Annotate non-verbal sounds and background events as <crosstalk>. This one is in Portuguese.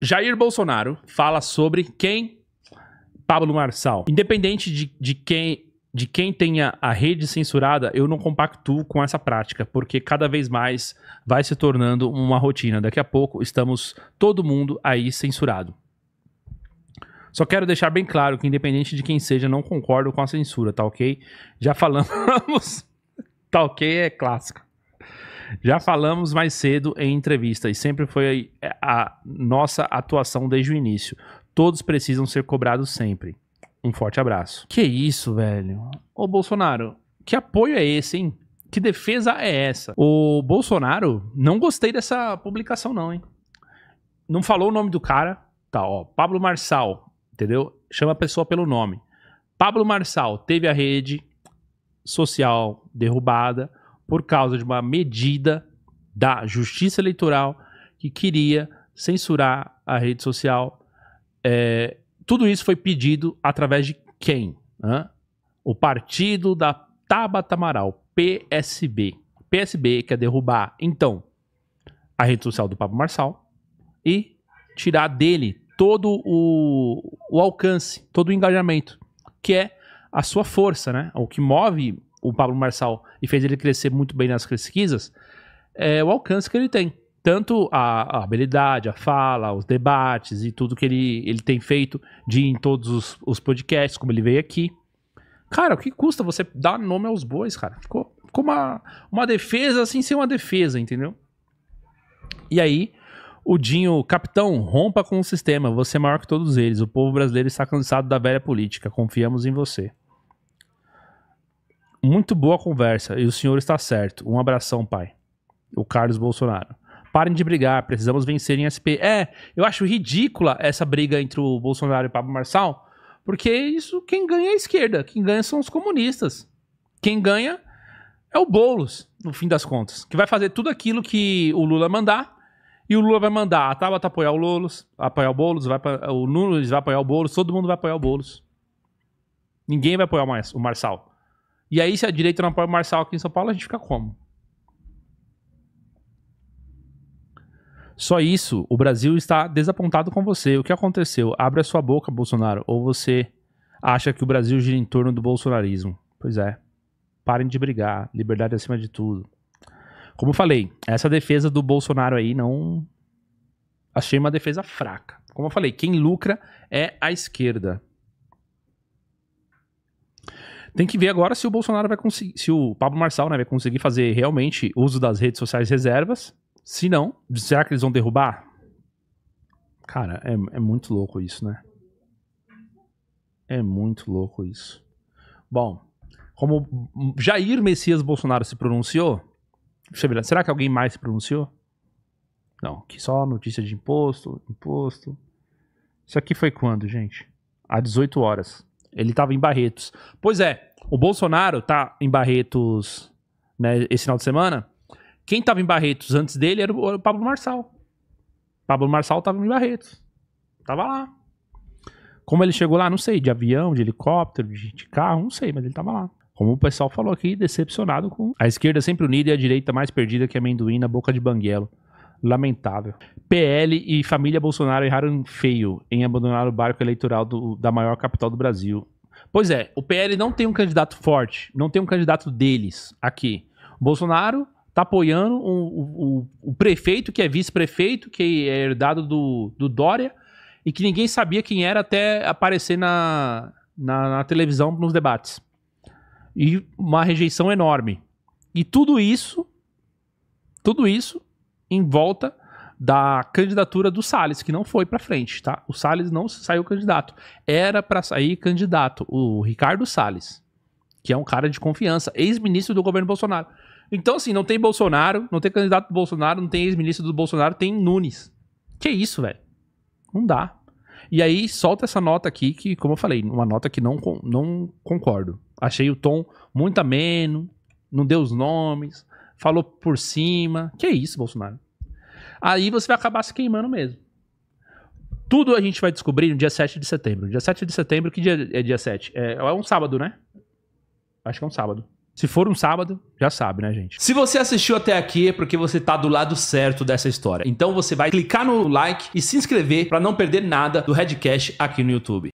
Jair Bolsonaro fala sobre quem? Pablo Marçal. Independente de, de quem de quem tenha a rede censurada, eu não compactuo com essa prática, porque cada vez mais vai se tornando uma rotina. Daqui a pouco estamos todo mundo aí censurado. Só quero deixar bem claro que, independente de quem seja, não concordo com a censura, tá ok? Já falamos. <laughs> tá ok, é clássico. Já falamos mais cedo em entrevista e sempre foi é, a nossa atuação desde o início. Todos precisam ser cobrados sempre. Um forte abraço. Que isso, velho. Ô, Bolsonaro, que apoio é esse, hein? Que defesa é essa? O Bolsonaro, não gostei dessa publicação, não, hein? Não falou o nome do cara. Tá, ó. Pablo Marçal, entendeu? Chama a pessoa pelo nome. Pablo Marçal teve a rede social derrubada por causa de uma medida da Justiça Eleitoral que queria censurar a rede social. É, tudo isso foi pedido através de quem? Hã? O partido da Tabata Amaral, PSB. PSB quer derrubar, então, a rede social do Pablo Marçal e tirar dele todo o, o alcance, todo o engajamento, que é a sua força, né? O que move o Pablo Marçal e fez ele crescer muito bem nas pesquisas, é o alcance que ele tem. Tanto a, a habilidade, a fala, os debates e tudo que ele, ele tem feito de em todos os, os podcasts, como ele veio aqui. Cara, o que custa você dar nome aos bois, cara? Ficou, ficou uma, uma defesa assim ser uma defesa, entendeu? E aí, o Dinho, capitão, rompa com o sistema, você é maior que todos eles. O povo brasileiro está cansado da velha política, confiamos em você. Muito boa conversa e o senhor está certo. Um abração, pai. O Carlos Bolsonaro. Parem de brigar, precisamos vencer em SP. É, eu acho ridícula essa briga entre o Bolsonaro e o Pablo Marçal, porque isso quem ganha é a esquerda, quem ganha são os comunistas. Quem ganha é o Boulos, no fim das contas, que vai fazer tudo aquilo que o Lula mandar, e o Lula vai mandar a Tabata apoiar o Loulos, apoiar o Boulos, vai, o Nunes vai apoiar o Boulos, todo mundo vai apoiar o Boulos. Ninguém vai apoiar mais o Marçal. E aí, se a direita não apoia o Marçal aqui em São Paulo, a gente fica como? Só isso, o Brasil está desapontado com você. O que aconteceu? Abre a sua boca, Bolsonaro, ou você acha que o Brasil gira em torno do bolsonarismo. Pois é. Parem de brigar, liberdade é acima de tudo. Como eu falei, essa defesa do Bolsonaro aí não achei uma defesa fraca. Como eu falei, quem lucra é a esquerda. Tem que ver agora se o Bolsonaro vai conseguir, se o Pablo Marçal né, vai conseguir fazer realmente uso das redes sociais reservas. Se não, será que eles vão derrubar? Cara, é, é muito louco isso, né? É muito louco isso. Bom, como Jair Messias Bolsonaro se pronunciou, deixa eu ver, será que alguém mais se pronunciou? Não, que só notícia de imposto, imposto. Isso aqui foi quando, gente? Há 18 horas. Ele estava em Barretos. Pois é, o Bolsonaro tá em Barretos né, esse final de semana. Quem tava em Barretos antes dele era o Pablo Marçal. Pablo Marçal tava em Barretos. Tava lá. Como ele chegou lá, não sei, de avião, de helicóptero, de carro, não sei, mas ele tava lá. Como o pessoal falou aqui, decepcionado com a esquerda sempre unida e a direita mais perdida que amendoim na boca de banguelo. Lamentável. PL e família Bolsonaro erraram feio em abandonar o barco eleitoral do, da maior capital do Brasil. Pois é, o PL não tem um candidato forte, não tem um candidato deles aqui. O Bolsonaro tá apoiando o, o, o prefeito, que é vice-prefeito, que é herdado do, do Dória, e que ninguém sabia quem era até aparecer na, na, na televisão nos debates. E uma rejeição enorme. E tudo isso, tudo isso em volta da candidatura do Salles, que não foi para frente, tá? O Salles não saiu candidato. Era para sair candidato o Ricardo Salles, que é um cara de confiança, ex-ministro do governo Bolsonaro. Então, assim, não tem Bolsonaro, não tem candidato do Bolsonaro, não tem ex-ministro do Bolsonaro, tem Nunes. Que isso, velho? Não dá. E aí, solta essa nota aqui, que, como eu falei, uma nota que não, não concordo. Achei o tom muito ameno, não deu os nomes, falou por cima. Que isso, Bolsonaro? aí você vai acabar se queimando mesmo. Tudo a gente vai descobrir no dia 7 de setembro. Dia 7 de setembro, que dia é dia 7? É, é um sábado, né? Acho que é um sábado. Se for um sábado, já sabe, né, gente? Se você assistiu até aqui é porque você tá do lado certo dessa história. Então você vai clicar no like e se inscrever para não perder nada do Redcast aqui no YouTube.